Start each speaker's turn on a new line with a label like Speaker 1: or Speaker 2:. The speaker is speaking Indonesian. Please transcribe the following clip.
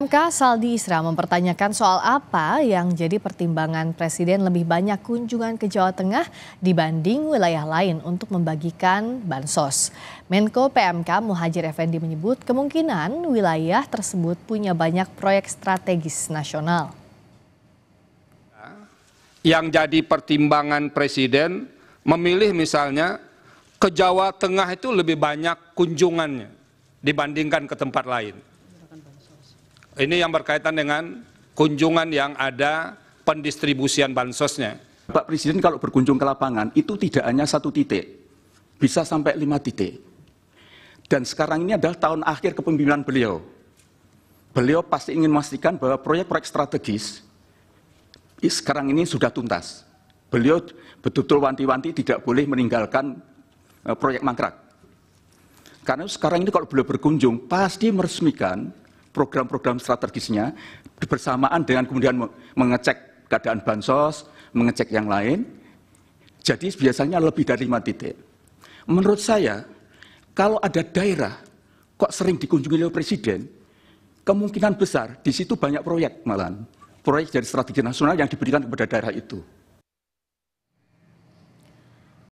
Speaker 1: MK Saldi Isra mempertanyakan soal apa yang jadi pertimbangan Presiden lebih banyak kunjungan ke Jawa Tengah dibanding wilayah lain untuk membagikan bansos. Menko PMK Muhajir Effendi menyebut kemungkinan wilayah tersebut punya banyak proyek strategis nasional.
Speaker 2: Yang jadi pertimbangan Presiden memilih misalnya ke Jawa Tengah itu lebih banyak kunjungannya dibandingkan ke tempat lain ini yang berkaitan dengan kunjungan yang ada pendistribusian bansosnya.
Speaker 3: Pak Presiden kalau berkunjung ke lapangan itu tidak hanya satu titik, bisa sampai lima titik. Dan sekarang ini adalah tahun akhir kepemimpinan beliau. Beliau pasti ingin memastikan bahwa proyek-proyek strategis sekarang ini sudah tuntas. Beliau betul-betul wanti-wanti tidak boleh meninggalkan eh, proyek mangkrak. Karena sekarang ini kalau beliau berkunjung pasti meresmikan program-program strategisnya bersamaan dengan kemudian mengecek keadaan bansos, mengecek yang lain. Jadi biasanya lebih dari lima titik. Menurut saya, kalau ada daerah kok sering dikunjungi oleh presiden, kemungkinan besar di situ banyak proyek malahan. Proyek dari strategi nasional yang diberikan kepada daerah itu.